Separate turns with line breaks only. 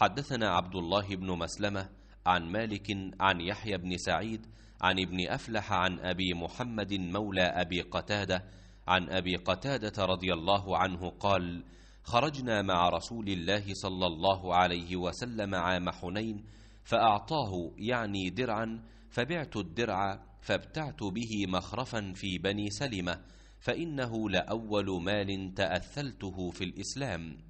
حدثنا عبد الله بن مسلمة
عن مالك عن يحيى بن سعيد عن ابن أفلح عن أبي محمد مولى أبي قتادة عن أبي قتادة رضي الله عنه قال خرجنا مع رسول الله صلى الله عليه وسلم عام حنين فأعطاه يعني درعا فبعت الدرع فابتعت به مخرفا في بني سلمة فإنه لأول مال تأثلته في
الإسلام